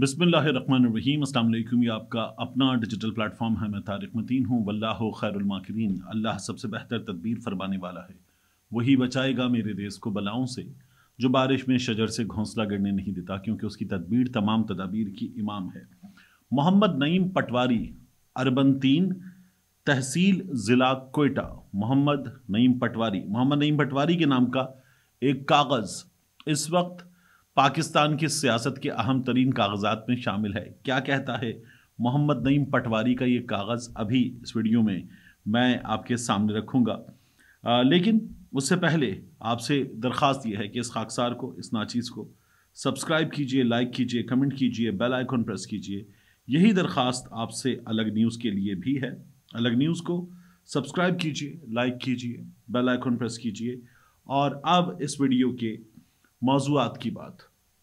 बिसमीम अल्लाम ये आपका अपना डिजिटल प्लेटफॉर्म है मैं तारिक मतीन हूँ वल्लाह खैरमाकरीन अल्लाह सबसे बेहतर तदबीर फरमाने वाला है वही बचाएगा मेरे देश को बलाओं से जो बारिश में शजर से घोंसला गिरने नहीं देता क्योंकि उसकी तदबीर तमाम तदाबीर की इमाम है मोहम्मद नईम पटवारी अरबन तीन तहसील ज़िला कोयटा मोहम्मद नईम पटवारी मोहम्मद नईम पटवारी के नाम का एक कागज़ इस वक्त पाकिस्तान की सियासत के अहम तरीन कागजात में शामिल है क्या कहता है मोहम्मद नईम पटवारी का ये कागज़ अभी इस वीडियो में मैं आपके सामने रखूँगा लेकिन उससे पहले आपसे दरख्वास्त यह है कि इस खाकसार को इस नाचीज़ को सब्सक्राइब कीजिए लाइक कीजिए कमेंट कीजिए बेल आइकॉन प्रेस कीजिए यही दरख्वास्त आपसे अलग न्यूज़ के लिए भी है अलग न्यूज़ को सब्सक्राइब कीजिए लाइक कीजिए बेल आइकॉन प्रेस कीजिए और अब इस वीडियो के मौजूद की बात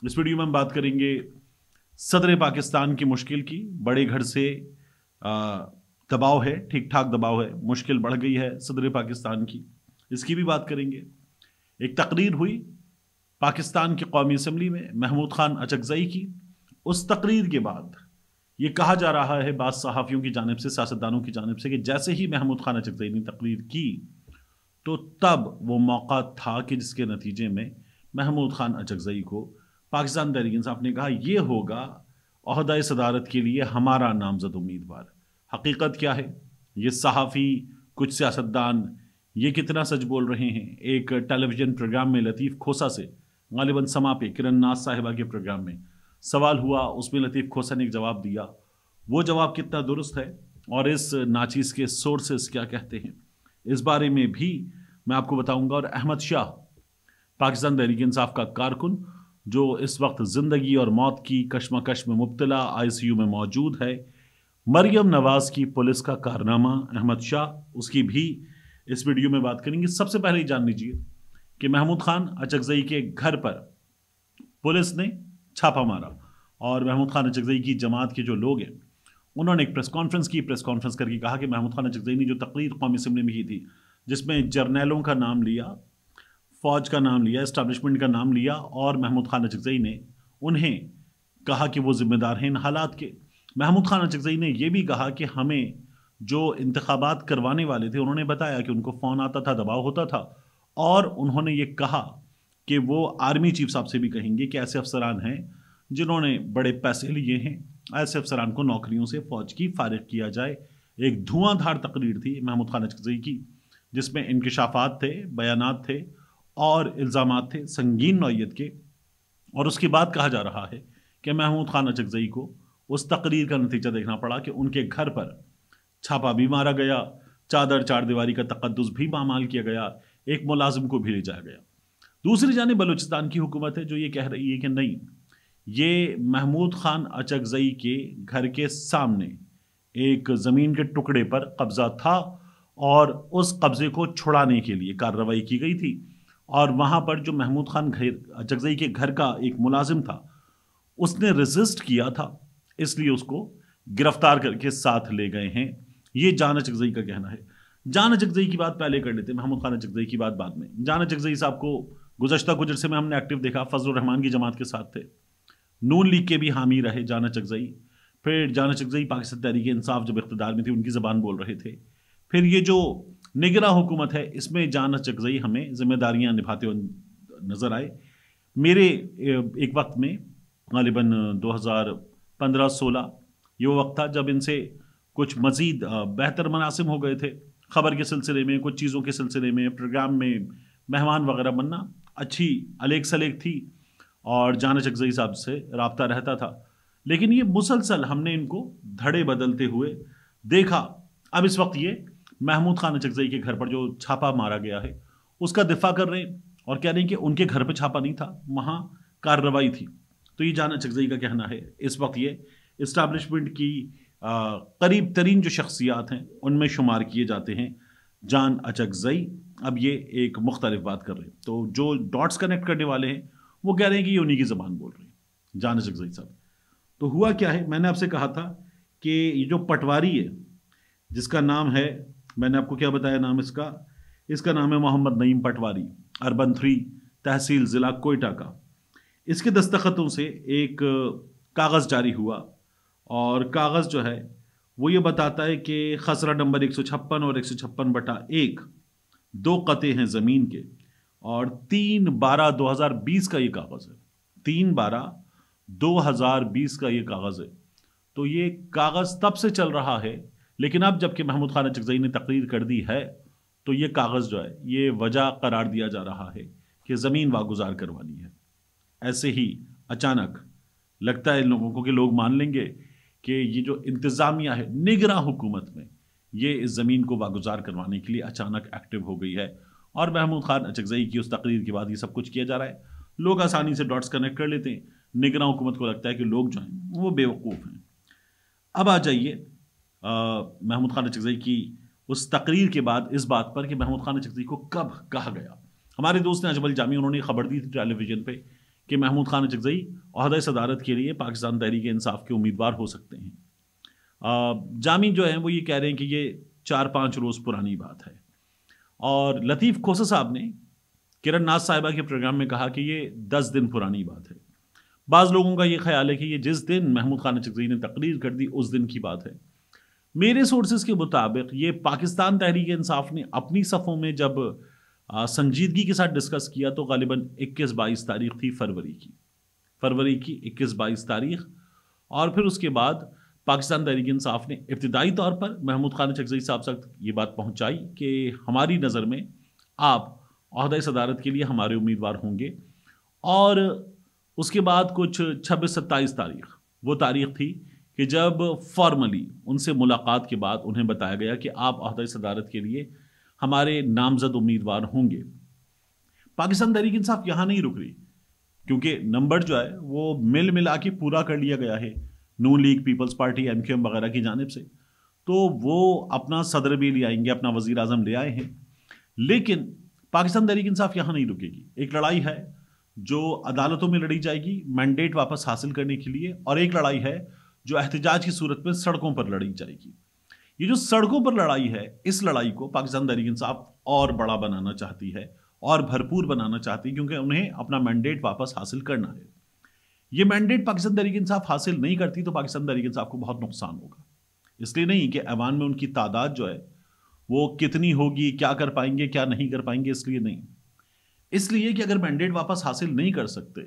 इस वीडियो में हम बात करेंगे सदर पाकिस्तान की मुश्किल की बड़े घर से दबाव है ठीक ठाक दबाव है मुश्किल बढ़ गई है सदर पाकिस्तान की इसकी भी बात करेंगे एक तकरीर हुई पाकिस्तान की कौमी असम्बली में महमूद खान अचकजई की उस तकरीर के बाद ये कहा जा रहा है बाद सहाफ़ियों की जानब से सियासतदानों की जानब से कि जैसे ही महमूद खान अचकजई ने तकरीर की तो तब वो मौका था कि जिसके नतीजे में महमूद खान अचकजई को पाकिस्तान तहरीक इंसाफ ने कहा यह होगा अहदा सदारत के लिए हमारा नामजद उम्मीदवार हकीकत क्या है ये सहाफ़ी कुछ सियासतदान ये कितना सच बोल रहे हैं एक टेलीविज़न प्रोग्राम में लतीफ़ खोसा से गालिबा समा पे किरण नाज साहिबा के प्रोग्राम में सवाल हुआ उसमें लतीफ़ खोसा ने एक जवाब दिया वो जवाब कितना दुरुस्त है और इस नाचीज़ के सोर्सेस क्या कहते हैं इस बारे में भी मैं आपको बताऊंगा और अहमद शाह पाकिस्तान तहरीक इंसाफ का कारकुन जो इस वक्त ज़िंदगी और मौत की कशमकश में मुबतला आईसीयू में मौजूद है मरियम नवाज़ की पुलिस का कारनामा अहमद शाह उसकी भी इस वीडियो में बात करेंगे सबसे पहले ही जान लीजिए कि महमूद खान अचकजई के घर पर पुलिस ने छापा मारा और महमूद खान अचकजई की जमात के जो लोग हैं उन्होंने एक प्रेस कॉन्फ्रेंस की प्रेस कॉन्फ्रेंस करके कहा कि महमूद खान अचकजई ने जो तकरीर कौमी सिमने में की थी जिसमें जर्नैलों का नाम लिया फ़ौज का नाम लिया इस्टबलिशमेंट का नाम लिया और महमूद खान अचगजई ने उन्हें कहा कि वो ज़िम्मेदार हैं इन हालात के महमूद खान अचगजई ने यह भी कहा कि हमें जो इंतबात करवाने वाले थे उन्होंने बताया कि उनको फ़ोन आता था दबाव होता था और उन्होंने ये कहा कि वो आर्मी चीफ साहब से भी कहेंगे कि ऐसे अफसरान हैं जिन्होंने बड़े पैसे लिए हैं ऐसे अफसरान को नौकरियों से फ़ौज की फारग किया जाए एक धुआंधार तकरीर थी महमूद खान अचगजई की जिसमें इनकशाफात थे बयान थे और इल्ज़ाम थे संगीन नौीयत के और उसके बाद कहा जा रहा है कि महमूद खान अचकजई को उस तकरीर का नतीजा देखना पड़ा कि उनके घर पर छापा भी मारा गया चादर चार दीवारी का तकदस भी मामाल किया गया एक मुलाजिम को भी ले जाया गया दूसरी जानब बलूचिस्तान की हुकूमत है जो ये कह रही है कि नहीं ये महमूद खान अचकजई के घर के सामने एक ज़मीन के टुकड़े पर कब्ज़ा था और उस कब्ज़े को छुड़ाने के लिए कार्रवाई की गई थी और वहाँ पर जो महमूद खान घर जगजई के घर का एक मुलाजिम था उसने रजिस्ट किया था इसलिए उसको गिरफ्तार करके साथ ले गए हैं ये जाना जगजई का कहना है जाना जगजई की बात पहले कर लेते हैं महमूद खान जगजई की बात बाद में जाना जगजई साहब को गुजशत गुजर से में हमने एक्टिव देखा फजल रहमान की जमात के साथ थे नून लीग के भी हामी रहे जाना चकजई फिर जाना चकजई पाकिस्तान तहरीक इंसाफ जब इकतदार में थी उनकी ज़बान बोल रहे थे फिर ये जो निगरा हुकूमत है इसमें जान चकजई हमें जिम्मेदारियां निभाते हुए नज़र आए मेरे एक वक्त में गालिबा दो हज़ार पंद्रह सोलह ये वो वक्त था जब इनसे कुछ मज़ीद बेहतर मुनासिब हो गए थे ख़बर के सिलसिले में कुछ चीज़ों के सिलसिले में प्रोग्राम में मेहमान वगैरह बनना अच्छी अलेग सलेग थी और जाना चकजई साहब से रबता रहता था लेकिन ये मुसलसल हमने इनको धड़े बदलते हुए देखा अब इस वक्त ये महमूद खान अचकजई के घर पर जो छापा मारा गया है उसका दिफा कर रहे हैं और कह रहे हैं कि उनके घर पर छापा नहीं था वहाँ कार्रवाई थी तो ये जान अचकजई का कहना है इस वक्त ये इस्टबलिशमेंट की करीब तरीन जो शख्सियात हैं उनमें शुमार किए जाते हैं जान अचकजई अब ये एक मुख्तलिफ बात कर रहे हैं तो जो डॉट्स कनेक्ट करने वाले हैं वो कह रहे हैं कि ये उन्हीं की ज़बान बोल रहे हैं जान अचकजई साहब तो हुआ क्या है मैंने आपसे कहा था कि ये जो पटवारी है जिसका नाम है मैंने आपको क्या बताया नाम इसका इसका नाम है मोहम्मद नईम पटवारी अर्बन थ्री तहसील ज़िला कोयटा का इसके दस्तखतों से एक कागज़ जारी हुआ और कागज़ जो है वो ये बताता है कि खसरा नंबर एक और एक बटा एक दो कते हैं ज़मीन के और तीन बारह दो हज़ार बीस का ये कागज़ है तीन बारह दो हज़ार बीस का ये कागज़ है तो ये कागज़ तब से चल रहा है लेकिन अब जबकि महमूद खान चकजई ने तकरीर कर दी है तो ये कागज़ जो है ये वजह करार दिया जा रहा है कि ज़मीन वागुजार करवानी है ऐसे ही अचानक लगता है लोगों को कि लोग मान लेंगे कि ये जो इंतज़ामिया है निगरान हुकूमत में ये इस ज़मीन को वागुजार करवाने के लिए अचानक एक्टिव हो गई है और महमूद खान अचकजई की उस तकरीर के बाद ये सब कुछ किया जा रहा है लोग आसानी से डॉट्स कनेक्ट कर लेते हैं निगरान हुकूमत को लगता है कि लोग जो हैं वो बेवकूफ़ हैं अब आ जाइए महमूद खान चकजई की उस तकरीर के बाद इस बात पर कि महमूद खान चकजई को कब कहा गया हमारे दोस्त ने अजमल जामी उन्होंने खबर दी थी टेलीविजन पर कि महमूद खान चकजई अहद सदारत के लिए पाकिस्तान तहरीक इंसाफ के उम्मीदवार हो सकते हैं जामी जो हैं वो ये कह रहे हैं कि ये चार पाँच रोज़ पुरानी बात है और लतीफ़ खोसा साहब ने किरण नाथ साहिबा के प्रोग्राम में कहा कि ये दस दिन पुरानी बात है बाज़ लोगों का ये ख्याल है कि ये जिस दिन महमूद खान चकजई ने तकरीर कर दी उस दिन की बात है मेरे सोर्सेज के मुताबिक ये पाकिस्तान तहरीक इंसाफ ने अपनी सफ़ों में जब संजीदगी के साथ डिस्कस किया तो गालिबा इक्कीस बाईस तारीख थी फरवरी की फरवरी की इक्कीस बाईस तारीख और फिर उसके बाद पाकिस्तान तहरीक इंसाफ ने इब्तदाई तौर पर महमूद खान चकजई साहब सख्त ये बात पहुँचाई कि हमारी नज़र में आप अहद सदारत के लिए हमारे उम्मीदवार होंगे और उसके बाद कुछ छब्बीस सत्ताईस तारीख वो तारीख थी कि जब फॉर्मली उनसे मुलाकात के बाद उन्हें बताया गया कि आप अहदा सदारत के लिए हमारे नामजद उम्मीदवार होंगे पाकिस्तान तहरीक इंसाफ यहाँ नहीं रुक रही क्योंकि नंबर जो है वो मिल मिला के पूरा कर लिया गया है Noon League Peoples Party M Q M वगैरह की जानब से तो वो अपना सदर भी ले आएंगे अपना वजीर अजम ले आए हैं लेकिन पाकिस्तान तहरीक इंसाफ यहाँ नहीं रुकेगी एक लड़ाई है जो अदालतों में लड़ी जाएगी मैंडेट वापस हासिल करने के लिए और एक लड़ाई है जो एहतजाज की सूरत में सड़कों पर लड़ी जाएगी ये जो सड़कों पर लड़ाई है इस लड़ाई को पाकिस्तान तहरीक इंसाफ और बड़ा बनाना चाहती है और भरपूर बनाना चाहती है क्योंकि उन्हें अपना मैंडेट वापस हासिल करना है ये मैंडेट पाकिस्तान तहरीक इंसाफ हासिल नहीं करती तो पाकिस्तान तहरीक इंसाफ को बहुत नुकसान होगा इसलिए नहीं कि ऐवान में उनकी तादाद जो है वो कितनी होगी क्या कर पाएंगे क्या नहीं कर पाएंगे इसलिए नहीं इसलिए कि अगर मैंडेट वापस हासिल नहीं कर सकते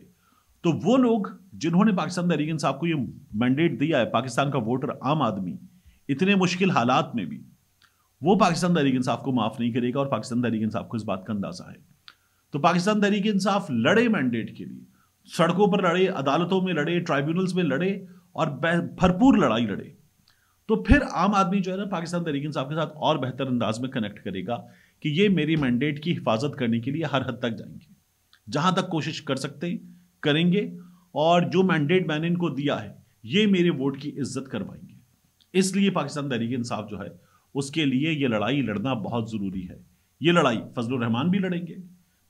तो वो लोग जिन्होंने पाकिस्तान तहरीक साहब को ये मैंडेट दिया है पाकिस्तान का वोटर आम आदमी इतने मुश्किल हालात में भी वो पाकिस्तान तहरीक इंसाफ को माफ़ नहीं करेगा और पाकिस्तान तहरीक इंसाफ को इस बात का अंदाजा है तो पाकिस्तान तहरीक इंसाफ लड़े मैंडेट के लिए सड़कों पर लड़े अदालतों में लड़े ट्राइब्यूनल्स में लड़े और भरपूर लड़ाई लड़े तो फिर आम आदमी जो है ना पाकिस्तान तहरीक इंसाफ के साथ और बेहतर अंदाज में कनेक्ट करेगा कि ये मेरी मैंडेट की हिफाजत करने के लिए हर हद तक जाएंगे जहां तक कोशिश कर सकते हैं करेंगे और जो मैंडेट मैंने इनको दिया है ये मेरे वोट की इज्जत करवाएंगे इसलिए पाकिस्तान तहरीक इंसाफ जो है उसके लिए ये लड़ाई लड़ना बहुत ज़रूरी है ये लड़ाई फजल रहमान भी लड़ेंगे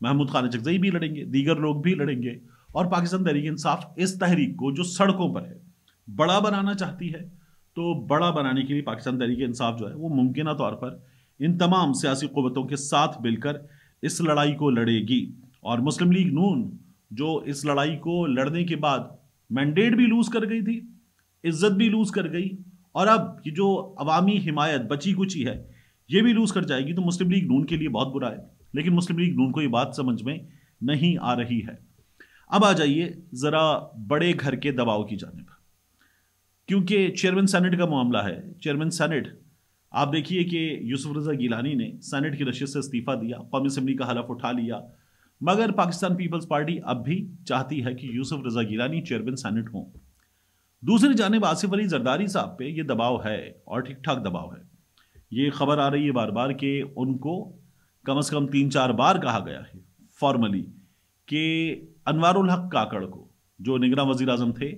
महमूद खान चकजई भी लड़ेंगे दीगर लोग भी लड़ेंगे और पाकिस्तान तहरीक इंसाफ इस तहरीक को जो सड़कों पर है बड़ा बनाना चाहती है तो बड़ा बनाने के लिए पाकिस्तान तहरीक इंसाफ जो है वो मुमकिन तौर पर इन तमाम सियासी क़वतों के साथ मिलकर इस लड़ाई को लड़ेगी और मुस्लिम लीग नून जो इस लड़ाई को लड़ने के बाद मैंडेट भी लूज़ कर गई थी इज्जत भी लूज़ कर गई और अब ये जो अवामी हिमायत बची कुची है ये भी लूज़ कर जाएगी तो मुस्लिम लीग नून के लिए बहुत बुरा है लेकिन मुस्लिम लीग नून को ये बात समझ में नहीं आ रही है अब आ जाइए ज़रा बड़े घर के दबाव की जानब क्योंकि चेयरमैन सैनेट का मामला है चेयरमैन सैनेट आप देखिए कि यूसुफ रजा गिलानी ने सैनेट की रशियत से इस्तीफ़ा दिया कौमी असम्बली का हलफ उठा लिया मगर पाकिस्तान पीपल्स पार्टी अब भी चाहती है कि यूसुफ रजा गिरानी चेयरमैन सैनेट हों दूसरी जानब आसिफ अली जरदारी साहब पे ये दबाव है और ठीक ठाक दबाव है ये खबर आ रही है बार बार कि उनको कम से कम तीन चार बार कहा गया है फॉर्मली कि अनवारुल हक काकड़ को जो निगरान वजीर अजम थे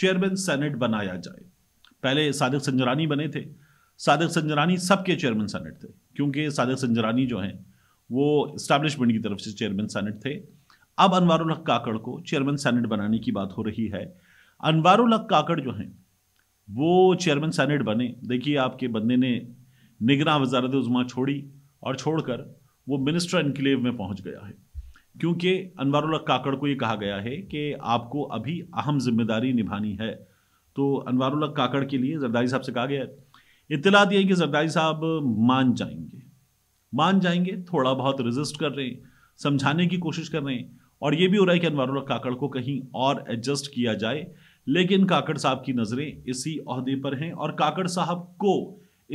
चेयरमैन सैनेट बनाया जाए पहले सादिक संजरानी बने थे सादिक संजरानी सबके चेयरमैन सैनेट थे क्योंकि सादिक संजरानी जो हैं वो इस्टेब्लिशमेंट की तरफ से चेयरमैन सैनेट थे अब अनवारुल हक काकड़ को चेयरमैन सैनेट बनाने की बात हो रही है अनवारुल हक काकड़ जो हैं वो चेयरमैन सैनेट बने देखिए आपके बंदे ने निगरान वजारत उजमा छोड़ी और छोड़कर वो मिनिस्टर इनक्लेव में पहुंच गया है क्योंकि अनवारुल हक काकड़ को ये कहा गया है कि आपको अभी अहम जिम्मेदारी निभानी है तो अनवारुल हक काकड़ के लिए जरदारी साहब से कहा गया है इतला दी है कि जरदारी साहब मान जाएंगे मान जाएंगे थोड़ा बहुत रिजिस्ट कर रहे हैं समझाने की कोशिश कर रहे हैं और ये भी हो रहा है कि अनवर काकड़ को कहीं और एडजस्ट किया जाए लेकिन काकड़ साहब की नज़रें इसी अहदे पर हैं और काकड़ साहब को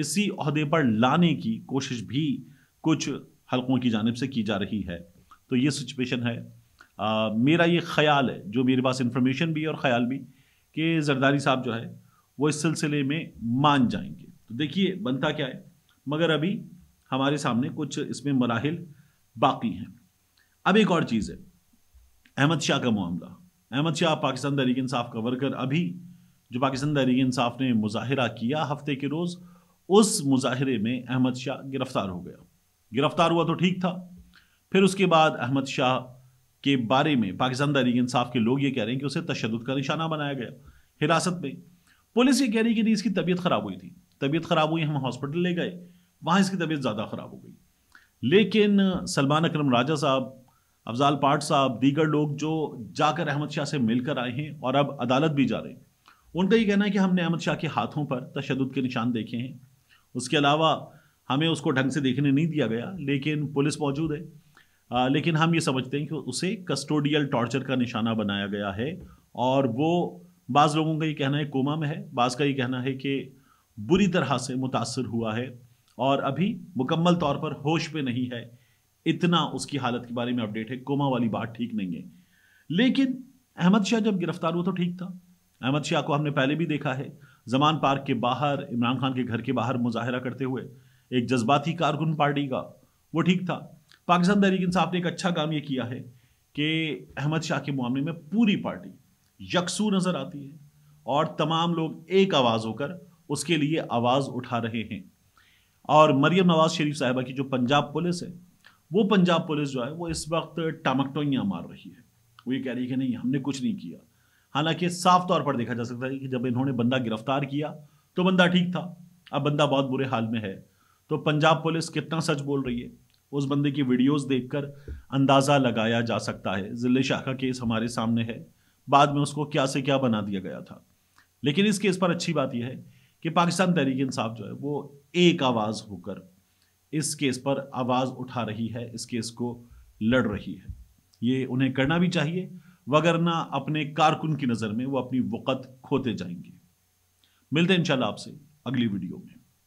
इसी अहदे पर लाने की कोशिश भी कुछ हलकों की जानब से की जा रही है तो ये सिचुएशन है आ, मेरा ये ख्याल है जो मेरे पास इंफॉर्मेशन भी है और ख्याल भी कि जरदारी साहब जो है वो इस सिलसिले में मान जाएंगे तो देखिए बनता क्या है मगर अभी हमारे सामने कुछ इसमें मराहल बाकी हैं अब एक और चीज़ है अहमद शाह का मामला अहमद शाह पाकिस्तान तहरीक इंसाफ का वर्कर अभी जो पाकिस्तान तहरीक इंसाफ ने मुजाहरा किया हफ्ते के रोज़ उस मुजाहरे में अहमद शाह गिरफ्तार हो गया गिरफ्तार हुआ तो ठीक था फिर उसके बाद अहमद शाह के बारे में पाकिस्तान तहरीक इंसाफ के लोग ये कह रहे हैं कि उसे तशद का निशाना बनाया गया हिरासत में पुलिस ये कह रही कि नहीं इसकी तबीयत ख़राब हुई थी तबीयत ख़राब हुई हम हॉस्पिटल ले गए वहाँ इसकी तबीयत ज़्यादा ख़राब हो गई लेकिन सलमान अक्रम राजा साहब अफजाल पाठ साहब दीगर लोग जो जाकर अहमद शाह से मिलकर आए हैं और अब अदालत भी जा रहे हैं उनका ये कहना है कि हमने अहमद शाह के हाथों पर तशद के निशान देखे हैं उसके अलावा हमें उसको ढंग से देखने नहीं दिया गया लेकिन पुलिस मौजूद है आ, लेकिन हम ये समझते हैं कि उसे कस्टोडियल टॉर्चर का निशाना बनाया गया है और वो बाज़ लोगों का ये कहना है कोमा में है बाज़ का ये कहना है कि बुरी तरह से मुतासर हुआ है और अभी मुकम्मल तौर पर होश पे नहीं है इतना उसकी हालत के बारे में अपडेट है कोमा वाली बात ठीक नहीं है लेकिन अहमद शाह जब गिरफ्तार हुआ तो ठीक था अहमद शाह को हमने पहले भी देखा है जमान पार्क के बाहर इमरान खान के घर के बाहर मुजाहरा करते हुए एक जज्बाती कारकुन पार्टी का वो ठीक था पाकिस्तान तहरीक इंसाफ ने एक अच्छा काम ये किया है कि अहमद शाह के मामले में पूरी पार्टी यकसू नज़र आती है और तमाम लोग एक आवाज़ होकर उसके लिए आवाज़ उठा रहे हैं और मरियम नवाज शरीफ साहिबा की जो पंजाब पुलिस है वो पंजाब पुलिस जो है वो इस वक्त टमकटोइयाँ मार रही है वो ये कह रही है कि नहीं हमने कुछ नहीं किया हालांकि साफ तौर पर देखा जा सकता है कि जब इन्होंने बंदा गिरफ्तार किया तो बंदा ठीक था अब बंदा बहुत बुरे हाल में है तो पंजाब पुलिस कितना सच बोल रही है उस बंदे की वीडियोस देखकर अंदाज़ा लगाया जा सकता है जिले शाखा केस हमारे सामने है बाद में उसको क्या से क्या बना दिया गया था लेकिन इस केस पर अच्छी बात यह है कि पाकिस्तान तहरीक इंसाफ जो है वो एक आवाज़ होकर इस केस पर आवाज़ उठा रही है इस केस को लड़ रही है ये उन्हें करना भी चाहिए वगरना अपने कारकुन की नज़र में वो अपनी वक़्त खोते जाएंगे मिलते हैं इंशाल्लाह आपसे अगली वीडियो में